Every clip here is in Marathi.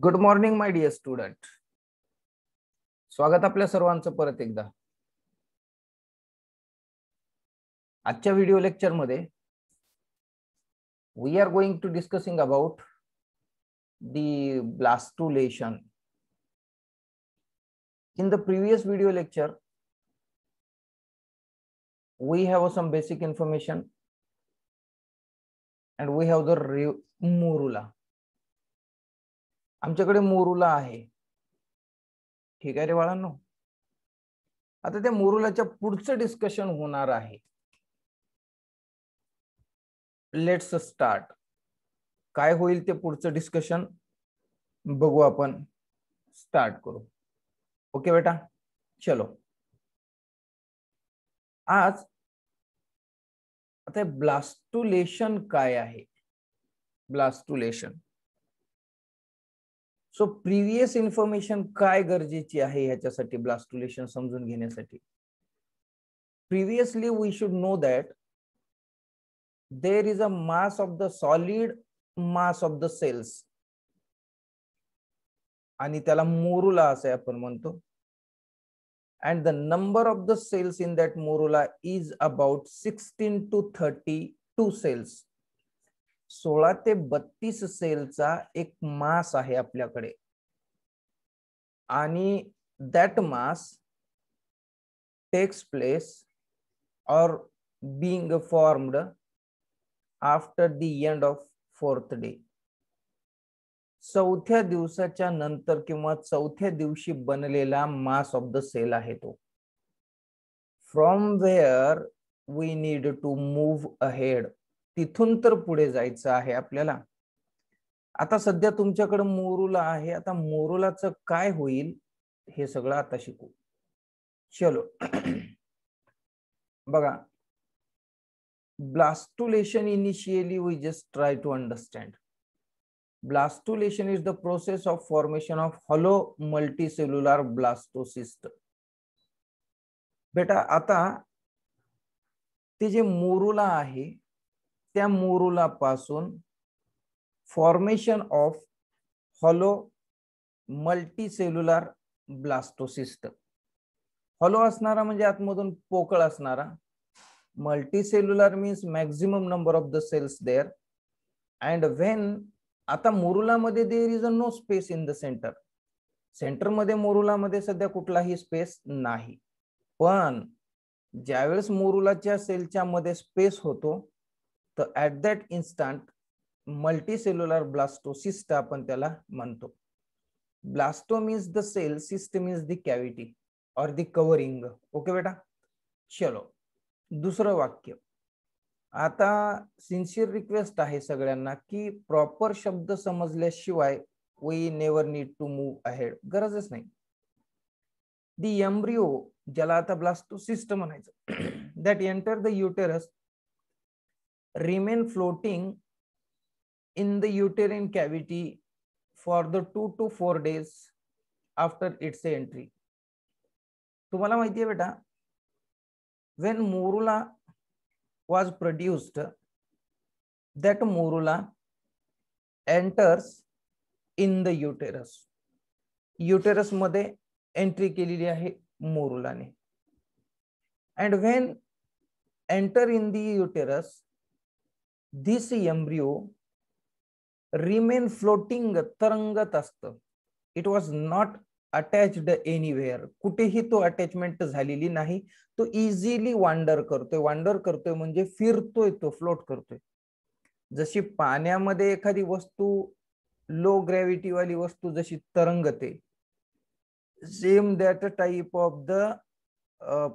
Good morning my dear student स्वागत आपल्या सर्वांचं परत एकदा आजच्या व्हिडिओ लेक्चर मध्ये we are going to discussing about the blastulation in the previous video lecture have a some basic information and we have the morula आमच्याकडे मोरुला आहे ठीक आहे रे बाळांनो आता त्या मोरुलाच्या पुढचं डिस्कशन होणार आहे लेट्स स्टार्ट काय होईल ते पुढचं डिस्कशन बघू आपण स्टार्ट करू ओके बेटा चलो आज आता ब्लास्टुलेशन काय आहे ब्लास्टुलेशन सो प्रिव्हियस इन्फॉर्मेशन काय गरजेची आहे ह्याच्यासाठी ब्लास्टुलेशन समजून घेण्यासाठी previously we should know that there is a mass of the solid mass of the cells आणि त्याला मोरुला असे आपण म्हणतो and the number of the cells in that morula is about sixteen to thirty two cells सोळा ते बत्तीस सेलचा एक मास आहे आपल्याकडे आणि that mass takes place or being formed after the end of fourth day चौथ्या दिवसाच्या नंतर किंवा चौथ्या दिवशी बनलेला मास ऑफ द सेल आहे तो from where we need to move ahead तिथून तर पुढे जायचं आहे आपल्याला आता सध्या तुमच्याकडे मोरुला आहे आता मोरुलाचं काय होईल हे सगळं आता शिकू चलो बघा blastulation initially we just try to understand blastulation is the process of formation of hollow cellular blastocyst बेटा आता ते जे मोरुला आहे त्या मोरुला पासून formation of hollow multicellular blastocyst hollow असणारा म्हणजे आतमधून पोकळ असणारा multicellular means maximum number of the cells there and when आता मोरुलामध्ये there is a no space in the center सेंटरमध्ये मोरुलामध्ये सध्या कुठलाही स्पेस नाही पण ज्यावेळेस मोरुलाच्या सेलच्या मध्ये स्पेस होतो तर at that instant multicellular blastocyst आपण त्याला म्हणतो blasto means the cell cyst means the cavity और द कवरिंग ओके बेटा चलो दुसरं वाक्य आता सिन्सिअर रिक्वेस्ट आहे सगळ्यांना की प्रॉपर शब्द समजल्याशिवाय we never need to move ahead गरजच नाही दी एम्ब्रिओ ज्याला आता ब्लास्टोसिस्ट म्हणायचं that enter the uterus remain floating in the uterine cavity for the 2 to 4 days after its entry. तुम्हाला माहिती बेटा when morula was produced that morula enters in the uterus. Uterus मध्ये entry केलेली आहे मोरुलाने And when enter in the uterus, this embryo remain floating तरंगत असत it was not attached anywhere कुठेही तो अटॅचमेंट झालेली नाही तो इझिली वांडर करतोय वांडर करतोय म्हणजे फिरतोय तो फ्लोट करतोय जशी पाण्यामध्ये एखादी वस्तू लो ग्रॅव्हिटी वाली वस्तू जशी तरंगते same that type of the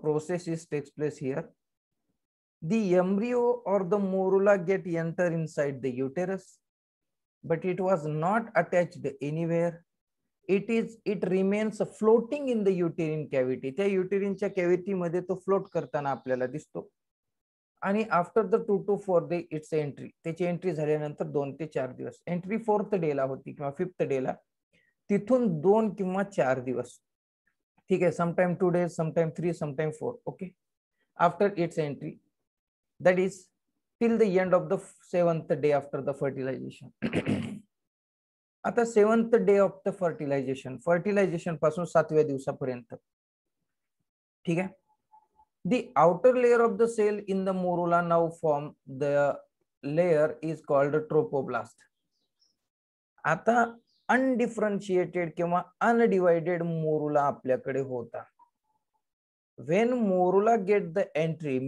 process is takes place here the embryo or the morula get enter inside the uterus but it was not attached anywhere it is it remains floating in the uterine cavity त्या युटेरिनच्या कॅविटी मध्ये तो फ्लोट करताना आपल्याला दिसतो आणि after the two to four day its entry त्याची एंट्री झाल्यानंतर दोन ते चार दिवस एंट्री फोर्थ डेला होती किंवा फिफ्थ डेला तिथून दोन किंवा चार दिवस ठीक आहे sometime two days time three sometime four okay after its entry that is till the end of the seventh day after the fertilization. आता seventh day of the fertilization fertilization पासून सातव्या दिवसापर्यंत ठीक आहे the outer layer of the cell in the morula now form the layer is called trophoblast आता अनडिफरन्शिएटेड किंवा अनडिवायडेड मोरुला आपल्याकडे होता when morula get the entry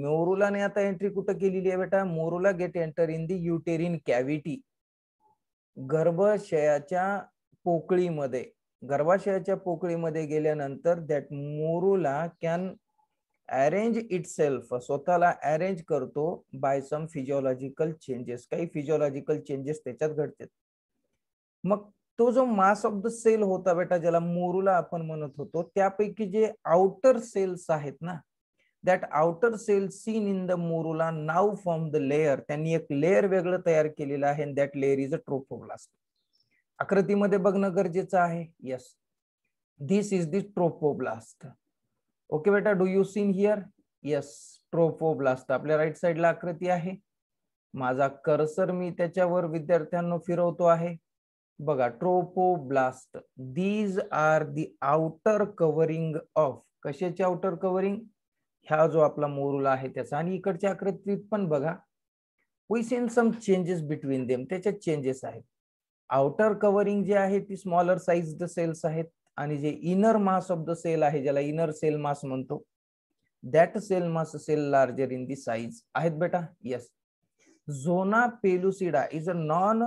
ने आता एंट्री कुठं केलेली आहे बेटा morula get enter in the uterine cavity गर्भाशयाच्या पोकळीमध्ये गर्भाशयाच्या पोकळीमध्ये गेल्यानंतर that morula can arrange itself स्वतःला अरेंज करतो बाय सम फिजिओलॉजिकल चेंजेस काही फिजिओलॉजिकल चेंजेस त्याच्यात घडतात मग तो जो मास ऑफ द सेल होता बेटा ज्याला मोरूला आपण म्हणत होतो त्यापैकी जे आउटर सेल्स आहेत ना that outer cell seen in the morula now form the layer त्यांनी एक लेअर वेगळं तयार केलेलं आहे that layer is a trophoblast आकृतीमध्ये बघणं गरजेचं आहे yes this is the trophoblast okay बेटा do you seen here yes trophoblast आपल्या राईट साइडला आकृती आहे माझा कर्सर मी त्याच्यावर विद्यार्थ्यांना फिरवतो आहे बघा trophoblast these are the outer covering of कशाचे आउटर कव्हरिंग ह्या जो आपला मोरुला आहे त्याचा आणि इकडच्या आकृतीत पण बघा we seen some changes between them त्याच्यात चेंजेस आहेत आउटर कव्हरिंग जे आहे ती स्मॉलर साईज द सेल्स आहेत आणि जे inner mass of the cell आहे ज्याला इनर सेल मास म्हणतो that cell mass cell larger in the size आहेत बेटा yes zona pellucida is a non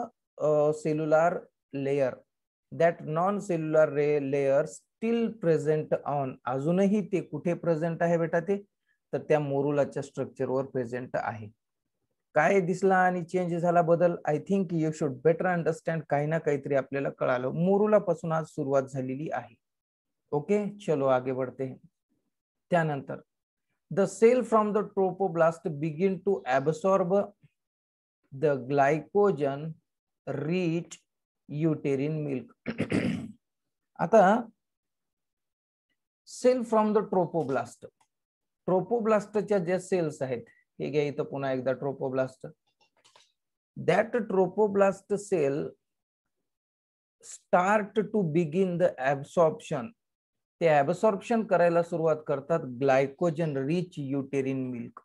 cellular layer that non cellular रे लेयर स्टील प्रेझेंट ऑन अजूनही ते कुठे प्रेझेंट आहे बेटा ते तर त्या मोरुलाच्या स्ट्रक्चरवर प्रेझेंट आहे काय दिसला आणि चेंज झाला बदल I think you should better understand काही ना काहीतरी आपल्याला कळालं मोरूला पासून आज सुरुवात झालेली आहे ओके चलो आगे बढते त्यानंतर the cell from the trophoblast begin to absorb the glycogen rich uterine milk आता सेल फ्रॉम द ट्रोपोब्लास्ट ट्रोपोब्लास्टच्या ज्या सेल्स आहेत हे घ्या इथं पुन्हा एकदा trophoblast that trophoblast cell start to begin the absorption ते ऍब्सॉर्प्शन करायला सुरुवात करतात glycogen rich uterine milk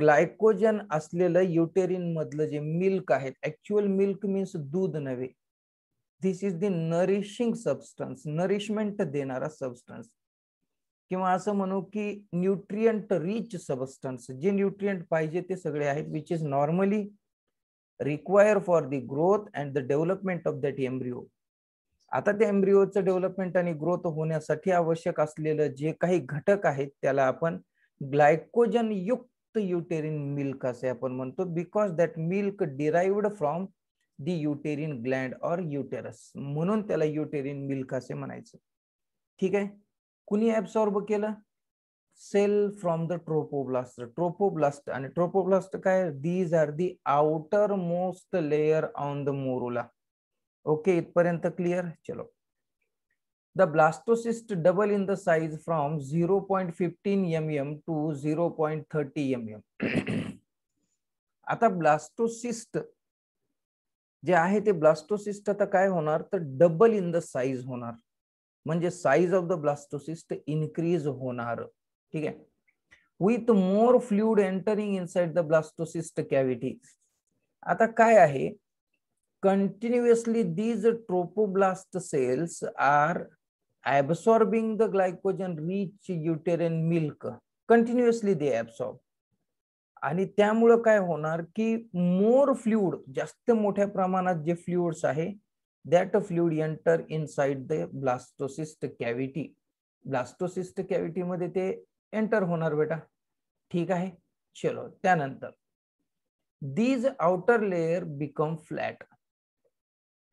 glycogen असलेलं युटेरिन मधलं जे मिल्क आहे ऍक्च्युअल मिल्क मीन्स दूध नव्हे this is the nourishing substance nourishment देणारा सबस्टन्स किंवा असं म्हणू की न्यूट्रियंट रिच सबस्टन्स जे न्यूट्रियंट पाहिजे ते सगळे आहेत which is normally require for the growth and the development of that embryo आता त्या एम्ब्रिओचं डेव्हलपमेंट आणि ग्रोथ होण्यासाठी आवश्यक असलेलं जे काही घटक आहेत त्याला आपण ग्लायकोजन युक्त युटेरिन मिल्क असे आपण म्हणतो because that milk derived from the uterine gland or uterus म्हणून त्याला युटेरिन मिल्क असे म्हणायचं ठीक आहे कुणी ऍब्सॉर्ब केलं cell from the trophoblast trophoblast आणि ट्रोपोब्लास्ट काय these are the outermost layer on the morula okay इथपर्यंत क्लिअर चलो the blastocyst double in the size from 0.15 mm to 0.30 mm आता ब्लास्टोसिस्ट जे आहे ते ब्लास्टोसिस्ट आता काय होणार तर डबल इन द साईज होणार म्हणजे size of the blastocyst increase होणार ठीक आहे with more fluid entering side the blastocyst cavity आता काय आहे continuously trophoblast cells are absorbing the glycogen rich uterine milk continuously they absorb आणि त्यामुळं काय होणार की मोर फ्लुइड जास्त मोठ्या प्रमाणात जे फ्लुइड्स आहे that fluid enter in side the blastocyst cavity blastocyst कॅव्हिटीमध्ये ते एंटर होणार बेटा ठीक आहे चलो त्यानंतर these outer layer become flat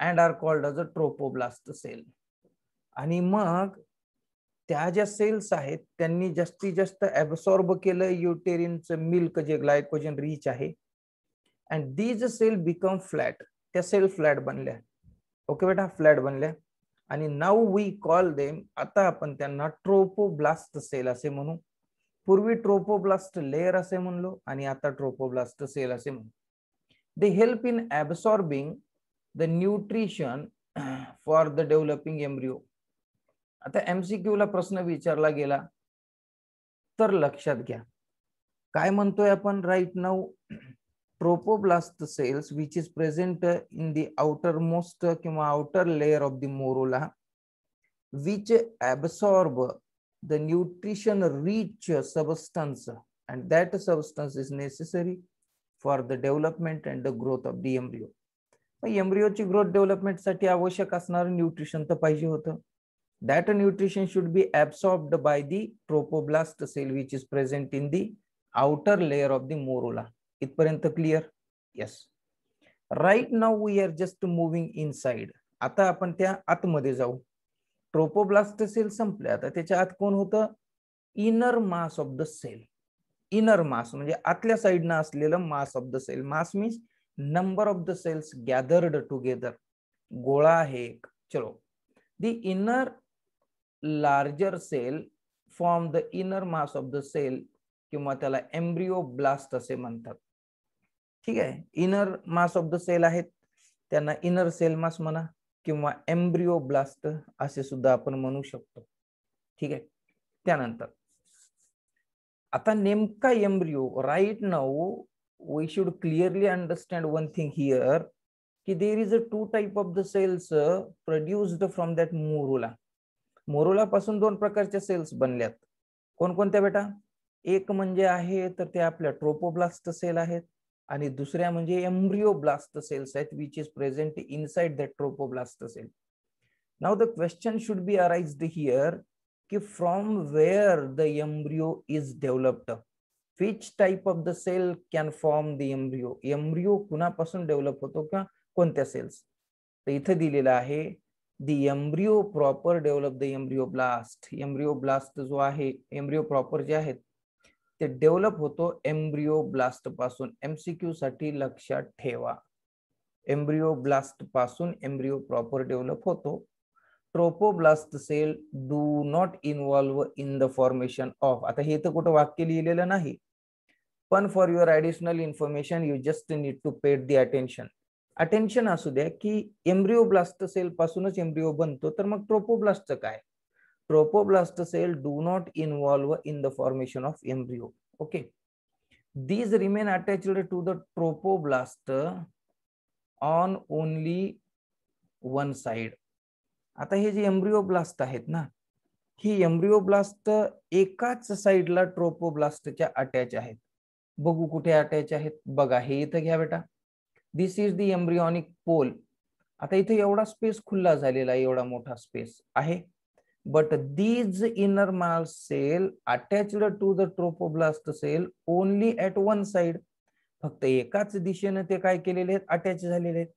and are called as a trophoblast sale आणि मग त्या ज्या सेल्स आहेत त्यांनी जास्तीत जास्त ऍब्सॉर्ब केलं युटेरिनचं मिल्क जे ग्लायकोजन रिच आहे and these cell become flat त्या सेल फ्लॅट बनल्या ओके बेटा फ्लॅट बनल्या आणि नाव वी कॉल देम आता आपण त्यांना ट्रोपोब्लास्ट सेल असे म्हणू पूर्वी ट्रोपोब्लास्ट लेअर असे म्हणलो आणि आता ट्रोपोब्लास्ट सेल असे म्हणू they help in absorbing the nutrition for the developing embryo आता एमसीक्यू ला प्रश्न विचारला गेला तर लक्षात घ्या काय म्हणतोय आपण right now trophoblast cells which is present in the outermost किंवा outer layer of the morula which absorb the nutrition rich substance and that substance is necessary for the development and the growth of the embryo एम्ब्रिओची ग्रोथ डेव्हलपमेंटसाठी आवश्यक असणारं न्यूट्रिशन तर पाहिजे होतं that nutrition should be absorbed by the trophoblast cell which is present in the outer layer of the morula इथपर्यंत clear yes right now we are just moving in side आता आपण त्या आतमध्ये जाऊ ट्रोपोब्लास्ट सेल संपल्या आता त्याच्या आत कोण होतं inner mass of the cell inner mass म्हणजे आतल्या साईडनं असलेलं mass of the cell mass means number of the cells gathered together गोळा आहे एक चलो the inner larger cell from the inner mass of the cell किंवा त्याला एम्ब्रिओ ब्लास्ट असे म्हणतात ठीक आहे inner mass of the cell आहेत त्यांना इनर सेल मास म्हणा किंवा एम्ब्रिओ ब्लास्ट असे सुद्धा आपण म्हणू शकतो ठीक आहे त्यानंतर आता नेमका embryo right now we should clearly understand one thing here की there is a two type of the cells produced from that morula morula पासून दोन प्रकारच्या सेल्स बनल्यात कोणकोणत्या बेटा एक म्हणजे आहे तर ते आपल्या ट्रोपोब्लास्ट सेल आहेत आणि दुसऱ्या म्हणजे ब्लास्ट सेल्स आहेत which is present in side that trophoblast cell now the question should be arise here की from where the embryo is developed which type of the cell can form the embryo embryo कुणापासून डेव्हलप होतो किंवा कोणत्या सेल्स तर इथं दिलेलं आहे the embryo proper develop the embryoblast embryoblast जो आहे एम्ब्रिओ प्रॉपर जे आहेत ते डेव्हलप होतो एम्ब्रिओ ब्लास्ट पासून एमसीक्यू साठी लक्षात ठेवा एम्ब्रिओ ब्लास्ट पासून एम्ब्रिओ प्रॉपर डेव्हलप होतो trophoblast cell do not involve in the formation of आता हे तर कुठं वाक्य लिहिलेलं नाही पण for your additional information you just need to paid the attention attention असू द्या की एम्ब्रिओब्लास्ट सेल पासूनच एम्ब्रिओ बनतो तर मग ट्रोपोब्लास्टचं काय trophoblast cell do not involve in the formation of embryo okay these remain attached to the trophoblast on only one side आता हे जे ब्लास्ट आहेत ना ही एम्ब्रिओब्लास्ट एकाच साइडला ट्रोपोब्लास्टच्या अटॅच आहेत बघू कुठे अटॅच आहेत बघा हे इथं घ्या बेटा this is the embryonic pole आता इथे एवढा स्पेस खुल्ला झालेला आहे एवढा मोठा स्पेस आहे but these inner mass cell attached to the trophoblast cell only at one side फक्त एकाच दिशेनं ते काय केलेले आहेत अटॅच झालेले आहेत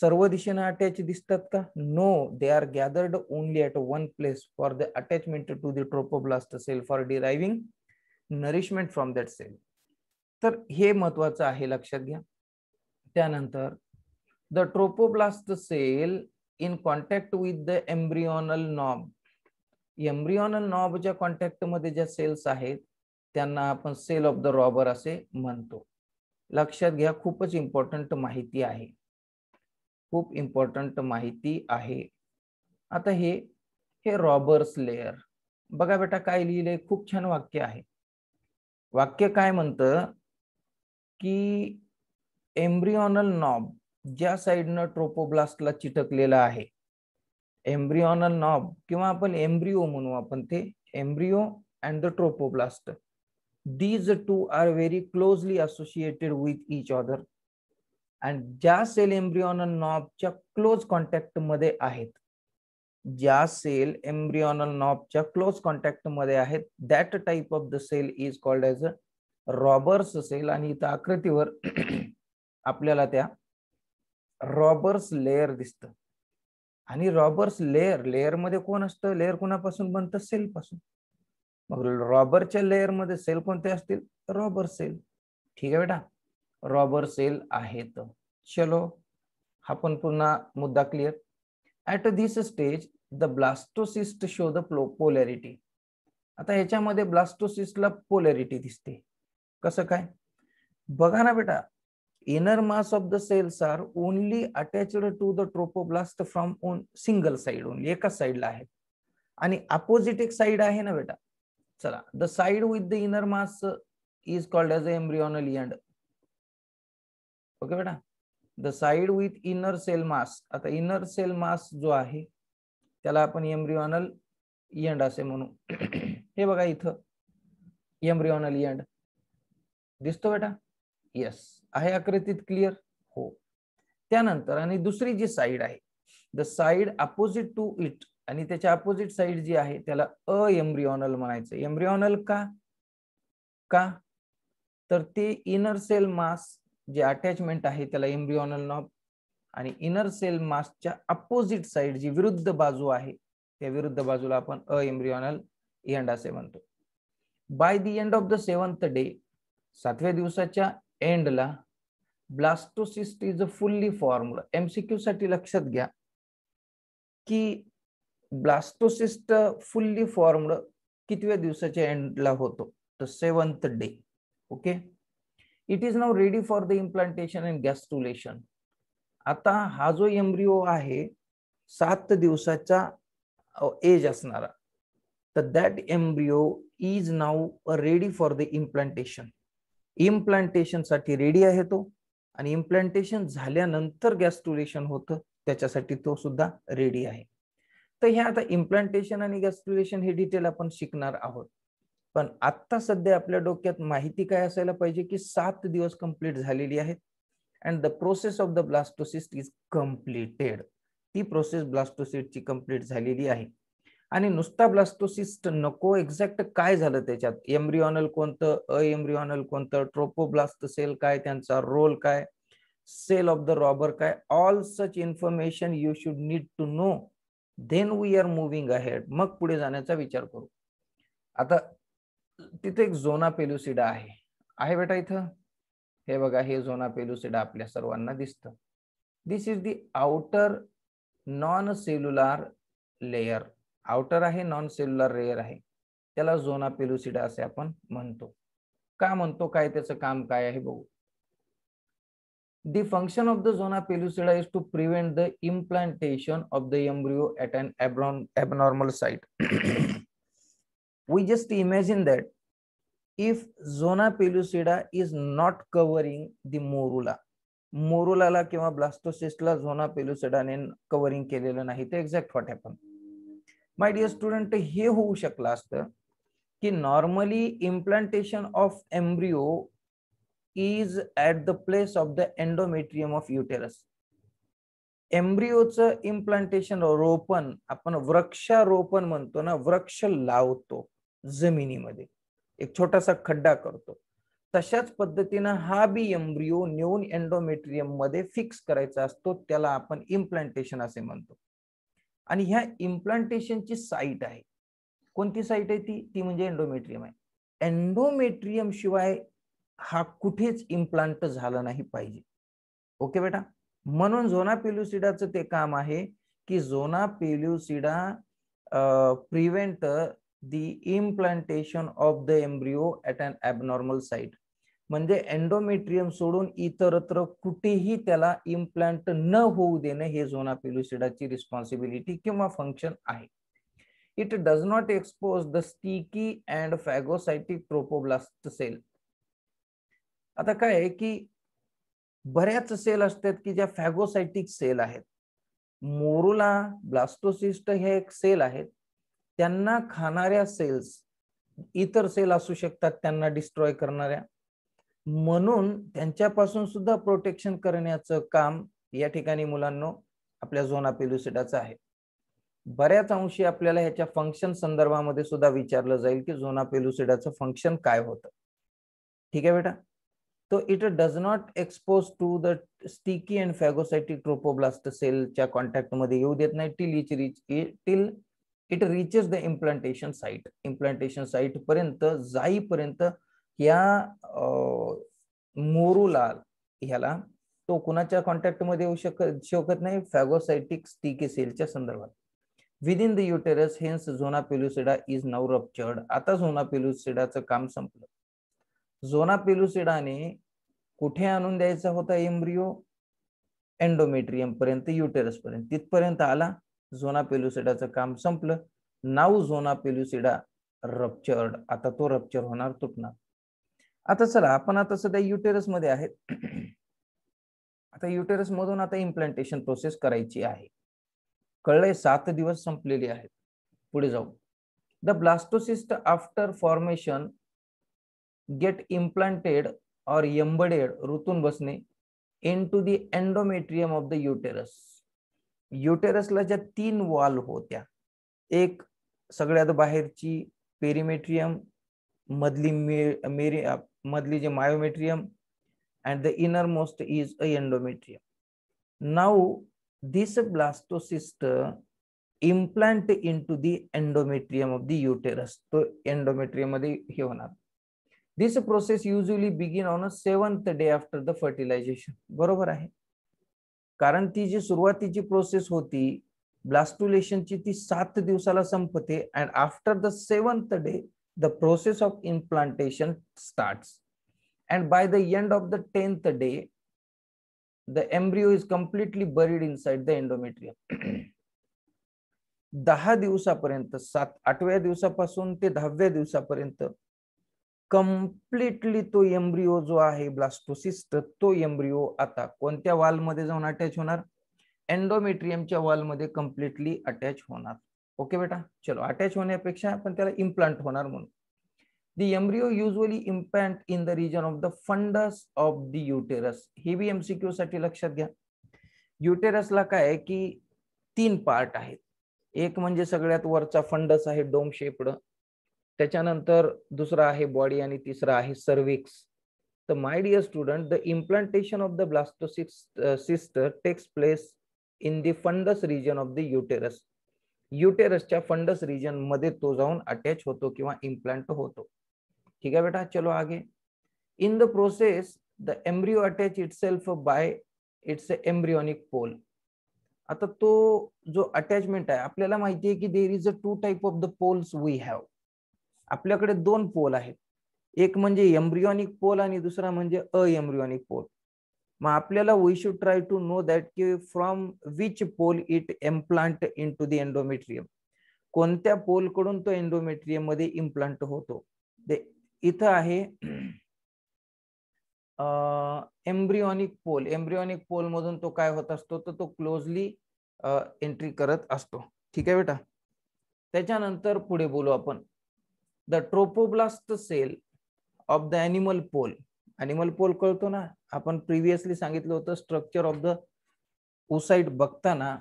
सर्व दिशेनं अटॅच दिसतात का no they are gathered only at one place for the attachment to the trophoblast cell for deriving nourishment from that cell तर हे महत्वाचं आहे लक्षात घ्या त्यानंतर the trophoblast cell in contact with the embryonal knob embryonal नॉबच्या मध्ये ज्या सेल्स आहेत त्यांना आपण सेल ऑफ द रॉबर असे म्हणतो लक्षात घ्या खूपच इम्पॉर्टंट माहिती आहे खूप इम्पॉर्टंट माहिती आहे आता हे हे रॉबर्स लेअर बघा बेटा काय लिहिले खूप छान वाक्य आहे वाक्य काय म्हणतं की एम्ब्रिओनल नॉब ज्या साईडनं ट्रोपोब्लास्टला चिटकलेला आहे एम्ब्रिओनल नॉब किंवा आपण एम्ब्रिओ म्हणू आपण ते embryo and the trophoblast these two are very closely associated with each other and ज्या सेल एम्ब्रिओनल नॉबच्या क्लोज कॉन्टॅक्ट मध्ये आहेत ज्या सेल एम्ब्रिओनल नॉबच्या क्लोज कॉन्टॅक्ट मध्ये आहेत that type of the cell is called as a Rauber's cell आणि इथं आकृतीवर आपल्याला त्या रॉबर्स लेअर दिसत आणि रॉबर्स लेअर लेअर मध्ये कोण असतं लेअर कोणापासून बनत सेल पासून मग रॉबरच्या लेअर मध्ये सेल कोणते असतील रॉबर सेल ठीक आहे बेटा रॉबर सेल आहेत चलो हा पण पुन्हा मुद्दा clear at this stage the blastocyst show the polarity आता ह्याच्यामध्ये ब्लास्टोसिस्टला पोलॅरिटी दिसते कसं काय बघा ना बेटा inner mass of the cells are only attached to the tropoblast from on single side only एका साइडला आहे आणि अपोजिट एक साइड आहे ना बेटा चला the side with the inner mass is called as embryonal end okay बेटा the side with inner cell mass आता इनर सेल मास जो आहे त्याला आपण एम्ब्रिओनल एंड असे म्हणू हे बघा इथं एम्ब्रिओनल एंड दिसतो बेटा येस आहे आकृतीत क्लिअर हो त्यानंतर आणि दुसरी जी साईड आहे the side opposite to it आणि त्याच्या अपोजिट साईड जी आहे त्याला अ एम्ब्रिओनल म्हणायचं एम्ब्रिओनल का का तर ते इनर सेल मास जे अटॅचमेंट आहे त्याला एम्ब्रिओनल नॉब आणि इनर सेल मासच्या अपोजिट साईड जी विरुद्ध बाजू आहे त्या विरुद्ध बाजूला आपण अ एम्ब्रिओनल एंड असे म्हणतो by the end of the seventh day सातव्या दिवसाच्या एंडला blastocyst is a fully formed MCQ साठी लक्षात घ्या की ब्लास्टोसिस्ट फुल्ली फॉर्मड कितव्या दिवसाच्या एंडला होतो तर seventh day okay it is now ready for the implantation and gastrulation आता हा जो एम्ब्रिओ आहे सात दिवसाचा एज असणारा तर that embryo is now ready for the implantation इम्प्लांटेशनसाठी रेडी आहे तो आणि इम्प्लांटेशन झाल्यानंतर गॅस्ट्रुलेशन होतं त्याच्यासाठी तो सुद्धा रेडी आहे तर हे आता इम्प्लांटेशन आणि गॅस्ट्रुलेशन हे डिटेल आपण शिकणार आहोत पण आत्ता सध्या आपल्या डोक्यात माहिती काय असायला पाहिजे की सात दिवस कंप्लीट झालेली आहेत and the process of the blastocyst is completed ती प्रोसेस ब्लास्टोसिस्टची कंप्लीट झालेली आहे आणि नुसता ब्लास्टोसिस्ट नको एक्झॅक्ट काय झालं त्याच्यात एम्ब्रिओनल कोणतं अएम्ब्रिओनल कोणतं ट्रोपोब्लास्ट सेल काय त्यांचा रोल काय सेल ऑफ द रॉबर काय all such information you should need to know then we are moving ahead मग पुढे जाण्याचा विचार करू आता तिथे एक झोना पेलुसिडा आहे आहे बेटा इथं हे बघा हे झोना पेलुसिडा आपल्या सर्वांना दिसतं this is the outer non cellular layer outer आहे नॉन सेल्युलर रेअर आहे त्याला झोना पेलुसिडा असे आपण म्हणतो का म्हणतो काय त्याचं काम काय आहे बघू the function of the zona pellucida is to prevent the implantation of the at abnormal site we just imagine that if zona pellucida is not covering the morula मोरुलाला किंवा ब्लास्टोसिस्टला झोना ने कव्हरिंग केलेलं नाही ते एक्झॅक्ट वॉट आपण माय डिअर स्टुडंट हे होऊ शकलं असतं की normally implantation of embryo is at the place of the endometrium of uterus एम्ब्रिओचं इम्प्लांटेशन रोपण आपण वृक्षारोपण म्हणतो ना वृक्ष लावतो जमिनीमध्ये एक छोटासा खड्डा करतो तशाच पद्धतीनं हा बी एम्ब्रिओ नेऊन एन्डोमेट्रियम मध्ये फिक्स करायचा असतो त्याला आपण इम्प्लांटेशन असे म्हणतो आणि ह्या इम्प्लांटेशनची साईट आहे कोणती साईट आहे ती ती म्हणजे एन्डोमेट्रियम आहे एन्डोमेट्रियम शिवाय हा कुठेच इम्प्लांट झाला नाही पाहिजे ओके बेटा म्हणून झोना पेल्युसिडाचं ते काम आहे की zona pellucida prevent the implantation of the embryo at an abnormal site म्हणजे एन्डोमेट्रियम सोडून इतरत्र कुठेही त्याला इम्प्लांट न होऊ देणं हे झोना पेलुसिडाची रिस्पॉन्सिबिलिटी किंवा फंक्शन आहे it does not expose the sticky and phagocytic trophoblast cell आता काय आहे की बऱ्याच सेल असतात की ज्या फॅगोसायटिक सेल आहेत मोरुला ब्लास्टोसिस्ट हे एक सेल आहेत त्यांना खाणाऱ्या सेल्स इतर सेल असू शकतात त्यांना डिस्ट्रॉय करणाऱ्या म्हणून त्यांच्यापासून सुद्धा प्रोटेक्शन करण्याचं काम या ठिकाणी मुलांना आपल्या झोना पेलुसिडाचं आहे बऱ्याच अंशी आपल्याला ह्याच्या फंक्शन संदर्भामध्ये सुद्धा विचारलं जाईल की झोना पेलुसिडाचं फंक्शन काय होतं ठीक आहे बेटा तो it does not expose to the sticky and phagocytic trophoblast सेलच्या कॉन्टॅक्टमध्ये येऊ देत नाही till each reach till it reaches the implantation site implantation site पर्यंत जाईपर्यंत या मोरूलाल ह्याला तो कुणाच्या मध्ये येऊ शकत शकत नाही फॅगोसायटिक स्टिके सेलच्या संदर्भात within the uterus hence zona pellucida is now ruptured आता झोना पेलुसिडाचं काम संपलं झोना पेलुसिडाने कुठे आणून द्यायचा होता एम्ब्रिओ एन्डोमेट्रियम पर्यंत युटेरस पर्यंत तिथपर्यंत आला झोना पेलुसिडाचं काम संपलं नाऊ झोना पेलुसिडा रप्चर्ड आता तो रप्चर होणार तुटणार आता चला आपण आता सध्या युटेरस मध्ये आहेत आता युटेरस मधून आता इम्प्लांटेशन प्रोसेस करायची आहे कळलंय सात दिवस संपलेले आहेत पुढे जाऊ the blastocyst after formation get implanted और एम्बडेड ऋतून बसणे into the endometrium of the uterus युटेरसला ज्या तीन वॉल होत्या एक सगळ्यात बाहेरची पेरिमेट्रियम मधली मेरी मधली जे myometrium and the innermost is a endometrium now this blastocyst implant into endometrium of the uterus तो मध्ये हे होणार this process usually on a seventh day after the fertilization बरोबर आहे कारण ती जी सुरुवातीची प्रोसेस होती ब्लास्टुलेशनची ती सात दिवसाला संपते and after the seventh day the process of implantation starts. And by the end of the 10th day, the embryo is completely buried inside the endometrium. दहा दिवसापर्यंत सात आठव्या दिवसापासून ते दहाव्या दिवसापर्यंत कम्प्लिटली तो एम्ब्रिओ जो आहे ब्लास्टोसिस्ट तो एम्ब्रिओ आता कोणत्या वालमध्ये जाऊन अटॅच होणार एन्डोमेट्रियमच्या वालमध्ये कम्प्लिटली अटॅच होणार ओके बेटा चलो अटॅच होण्यापेक्षा आपण त्याला इम्प्लांट होणार म्हणून the embryo usually implant in the region of the fundus of the uterus हे बी एमसीक्यू साठी लक्षात घ्या युटेरसला काय की तीन पार्ट आहेत एक म्हणजे सगळ्यात वरचा फंडस आहे डोम शेपड त्याच्यानंतर दुसरा आहे बॉडी आणि तिसरा आहे सर्विक्स तर my dear student the implantation of the blastocyst sister takes place in the fundus region of the uterus युटेरसच्या फंडस रिजन मध्ये तो जाऊन अटॅच होतो किंवा इम्प्लांट होतो ठीक आहे बेटा चलो आगे in the process the embryo attach itself by its a embryonic pole आता तो जो अटॅचमेंट आहे आपल्याला माहिती आहे की there is a two type of the poles we have आपल्याकडे दोन पोल आहेत एक म्हणजे एम्ब्रिओनिक पोल आणि दुसरा म्हणजे अ एम्ब्रिओनिक पोल मग आपल्याला we should try to know that की from which pole it implant into the endometrium कोणत्या कडून तो एन्डोमेट्रियम मध्ये इम्प्लांट होतो इथं आहे एम्ब्रिओनिक पोल एम्ब्रिओनिक पोल मधून तो काय होत असतो तर तो क्लोजली एंट्री करत असतो ठीक आहे बेटा त्याच्यानंतर पुढे बोलू आपण the trophoblast cell of the animal pole animal pole कळतो ना आपण प्रिव्हियसली सांगितलं होतं स्ट्रक्चर ऑफ द ओसाईट बघताना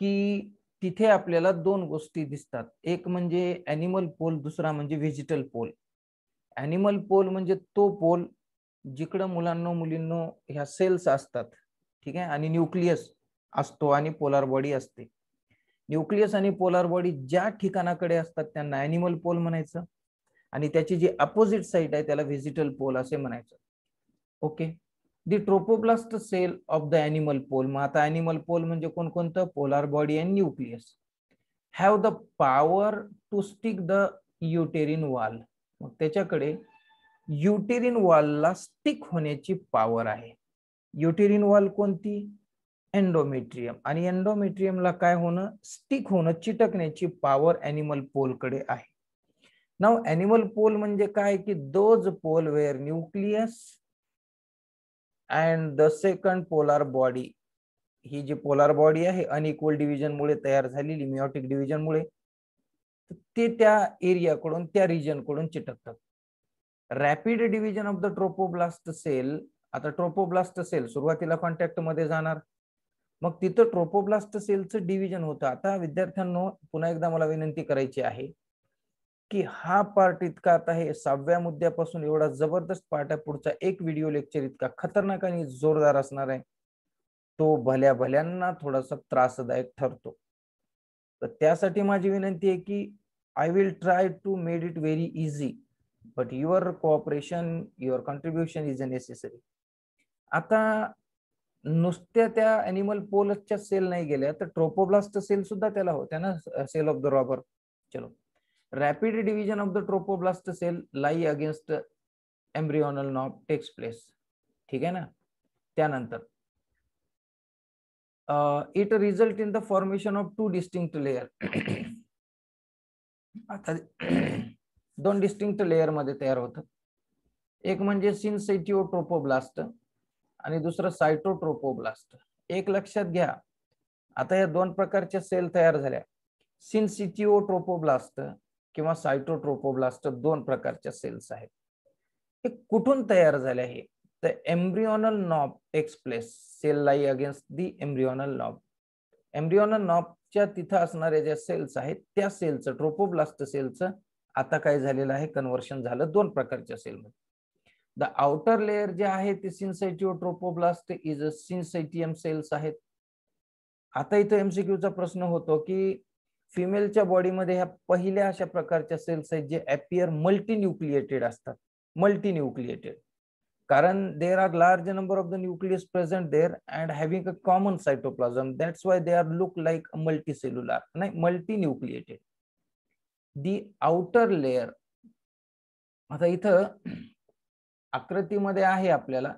की तिथे आपल्याला दोन गोष्टी दिसतात एक म्हणजे ऍनिमल पोल दुसरा म्हणजे व्हेजिटल पोल ऍनिमल पोल म्हणजे तो पोल जिकडं मुलांना मुलींनो ह्या सेल्स असतात ठीक आहे आणि न्यूक्लियस असतो आणि पोलार बॉडी असते न्यूक्लियस आणि पोलार बॉडी ज्या ठिकाणाकडे असतात त्यांना ॲनिमल पोल म्हणायचं आणि त्याची जी अपोजिट साईड आहे त्याला व्हिजिटल पोल असे म्हणायचं okay the trophoblast cell of the animal pole मग आता अॅनिमल पोल म्हणजे कोणकोणतं polar body and nucleus have the power to stick the uterine wall मग त्याच्याकडे युटेरिन वॉलला स्टिक होण्याची पॉवर आहे युटेरिन वॉल कोणती एन्डोमेट्रियम आणि एन्डोमेट्रियमला काय होणं स्टिक होणं चिटकण्याची पॉवर अॅनिमल पोलकडे आहे नाव अॅनिमल पोल म्हणजे काय की those pole where nucleus and the second polar body ही जी पोलार बॉडी आहे अनइक्वल मुळे तयार झालेली मिओटिक मुळे ते त्या एरियाकडून त्या रिजनकडून चिटकतात rapid division of the trophoblast cell आता ट्रोपोब्लास्ट सेल सुरुवातीला कॉन्टॅक्ट मध्ये जाणार मग तिथं ट्रोपोब्लास्ट सेलचं डिव्हिजन होतं आता विद्यार्थ्यांना पुन्हा एकदा मला विनंती करायची आहे की हा पार्ट इतका आता हे सहाव्या मुद्द्यापासून एवढा जबरदस्त पार्ट आहे पुढचा एक व्हिडिओ लेक्चर इतका खतरनाक आणि जोरदार असणार आहे तो भल्या भल्यांना थोडासा त्रासदायक ठरतो तर त्यासाठी माझी विनंती आहे की I will try to made it very easy but your cooperation your contribution is a necessary आता नुसत्या त्या अॅनिमल पोलच्या सेल नाही गेल्या तर ट्रोपोब्लास्ट सेल सुद्धा त्याला होत्या ना सेल ऑफ द रॉबर चलो rapid division of the tropoblast cell lie against embryoidal knob takes place ठीक आहे ना त्यानंतर it result in the formation of two distinct layer आता दोन डिस्टिंक्ट लेयर मध्ये तयार होतं एक म्हणजे सिन्सेटिओ ट्रोपोब्लास्ट आणि दुसरं सायटोट्रोपोब्लास्ट एक लक्षात घ्या आता या दोन प्रकारच्या सेल तयार झाल्या सिन्सिटिओ ट्रोपोब्लास्ट किंवा सायटोट्रोपोब्लास्ट दोन प्रकारच्या सेल्स आहेत हे कुठून तयार झाले आहे द एम्ब्रिओनल नॉब एक्सप्लेस cell lie against the embryonal knob embryonal नॉबच्या तिथं असणाऱ्या ज्या सेल्स आहेत त्या सेलचं ट्रोपोब्लास्ट सेलचं आता काय झालेलं आहे कन्वर्शन झालं दोन प्रकारच्या सेलमध्ये द आउटर लेअर जे आहे ते syncytiotrophoblast is a syncytium cells आहेत आता इथं एमसीक्यूचा प्रश्न होतो की फिमेलच्या बॉडीमध्ये ह्या पहिल्या अशा प्रकारच्या सेल्स आहेत जे अपियर मल्टीन्युक्लिएटेड असतात मल्टीन्युक्लिएटेड कारण there are large number of the nucleus present there and having a common cytoplasm that's why they are look like multicellular नाही न्यूक्लिएटेड दी आउटर लेअर आता इथं आकृतीमध्ये आहे आपल्याला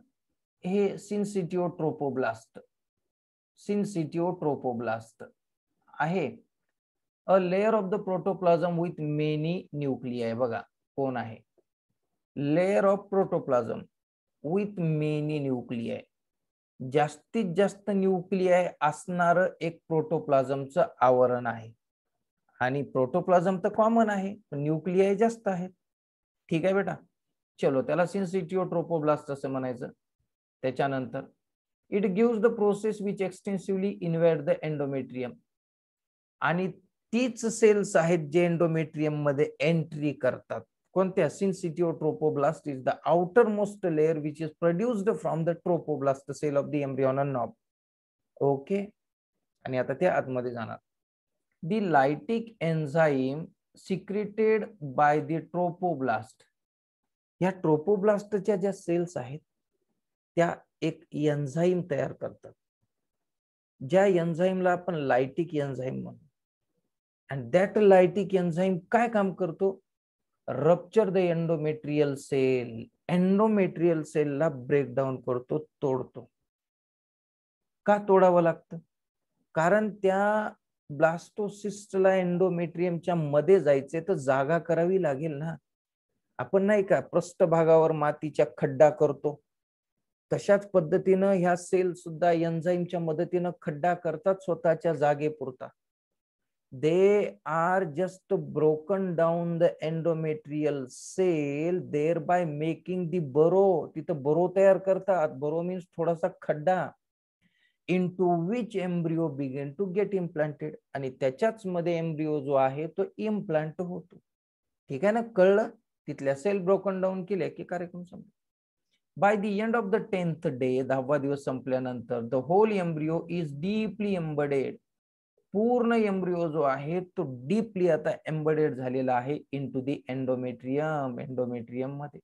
हे सिन्सिटिओ ट्रोपोब्लास्ट सिनसिटिओ ट्रोपोब्लास्ट आहे a layer of the protoplasm with many nuclei बघा कोण आहे layer of protoplasm with many nuclei जास्तीत जास्त न्यूक्लियाय असणार एक प्रोटोप्लाझमचं आवरण आहे आणि प्रोटोप्लाझम तर कॉमन आहे पण न्यूक्लियाय जास्त आहेत ठीक आहे बेटा चलो त्याला सिन्सिटिओ ट्रोपोब्लास्ट असं म्हणायचं त्याच्यानंतर it give the process which extensively invade the endometrium आणि तीच सेल्स आहेत जे एन्डोमेट्रियम मध्ये एंट्री करतात कोणत्या syncytiotrophoblast is the outermost layer which is produced from the trophoblast cell of the knob okay आणि आता ते आतमध्ये जाणार the lytic enzyme secreted by the trophoblast या ट्रोपोब्लास्टच्या ज्या सेल्स आहेत त्या एक एन्झाईम तयार करतात ज्या एन्झाईमला आपण लायटिक एन्झाईम म्हणतो अँड दॅट लायटिक एन्झाईम काय काम करतो rupture the endometrial cell endometrial सेलला ब्रेकडाऊन करतो तोडतो का तोडावं लागतं कारण त्या ब्लास्टोसिस्टला एन्डोमेट्रियमच्या मध्ये जायचे तर जागा करावी लागेल ना आपण नाही का पृष्ठभागावर मातीच्या खड्डा करतो तशाच पद्धतीनं ह्या सेल सुद्धा एन्झाईमच्या मदतीनं खड्डा करतात स्वतःच्या जागेपुरता they are just broken down the endometrial cell thereby making the burrow तिथं burrow तयार करतात burrow means sa khadda into which embryo begin to get implanted ani tyachach madhe embryo jo ahe तो implant hoto thik hai na कळलं titla cell broken down kele की karyakram sam by the end of the 10th day दहावा divas samplyanantar the whole embryo is deeply embedded पूर्ण एम्ब्रिओ जो आहे तो डीपली आता एम्बडेड झालेला आहे into the endometrium endometrium मध्ये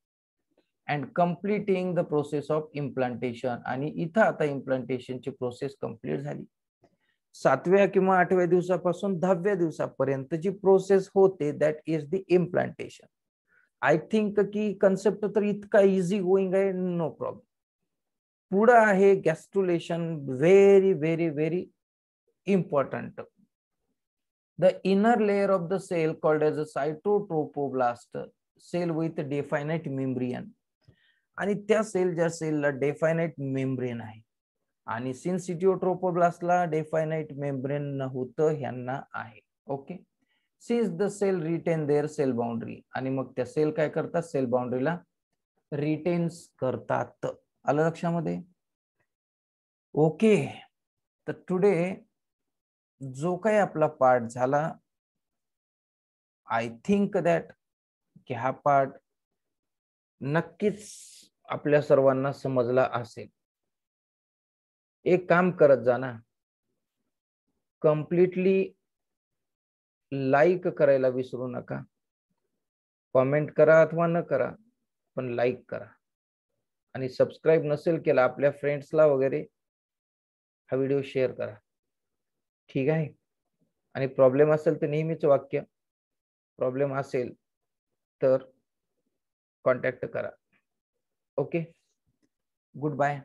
and completing the process of implantation आणि इथं आता इम्प्लांटेशनची प्रोसेस कम्प्लीट झाली सातव्या किंवा आठव्या दिवसापासून दहाव्या दिवसापर्यंत जी प्रोसेस होते that is the implantation I think की कन्सेप्ट तर इतका इझी गोईंग आहे नो प्रॉब्लेम पुढं आहे gastrulation very very very important. The inner layer of the cell called as a cytotropoblast cell with definite membrane आणि त्या सेल ज्या सेलला डेफायनाईट मेम्ब्रेन आहे आणि सिन्सिटिओट्रोपोब्लास्टला डेफायनाईट मेम्ब्रेन नव्हतं ह्यांना आहे okay sees the cell retain their cell boundary आणि मग त्या सेल काय करतात सेल बाउंड्रीला रिटेन्स करतात आलं लक्षामध्ये ओके तर टुडे जो काही आपला पार्ट झाला आय थिंक दॅट की हा पार्ट नक्कीच आपल्या सर्वांना समजला असेल एक काम करत जा ना कम्प्लिटली लाईक करायला विसरू नका कॉमेंट करा अथवा न करा पण लाईक करा आणि सबस्क्राईब नसेल केला आपल्या फ्रेंड्सला वगैरे हा व्हिडिओ शेअर करा ठीक आहे आणि प्रॉब्लेम असेल तर नेहमीच वाक्य प्रॉब्लेम असेल तर कॉन्टॅक्ट करा ओके गुड बाय